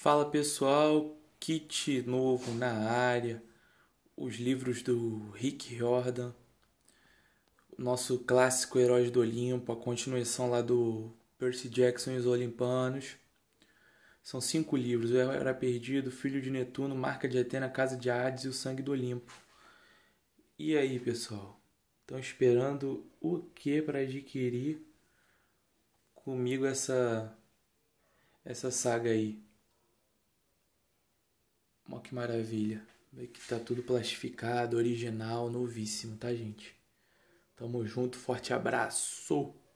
Fala pessoal, kit novo na área, os livros do Rick Jordan, nosso clássico Heróis do Olimpo, a continuação lá do Percy Jackson e os Olimpanos. São cinco livros: O Era Perdido, Filho de Netuno, Marca de Atena, Casa de Hades e O Sangue do Olimpo. E aí pessoal, estão esperando o que para adquirir comigo essa, essa saga aí? que maravilha. Aqui tá tudo plastificado, original, novíssimo, tá, gente? Tamo junto, forte abraço!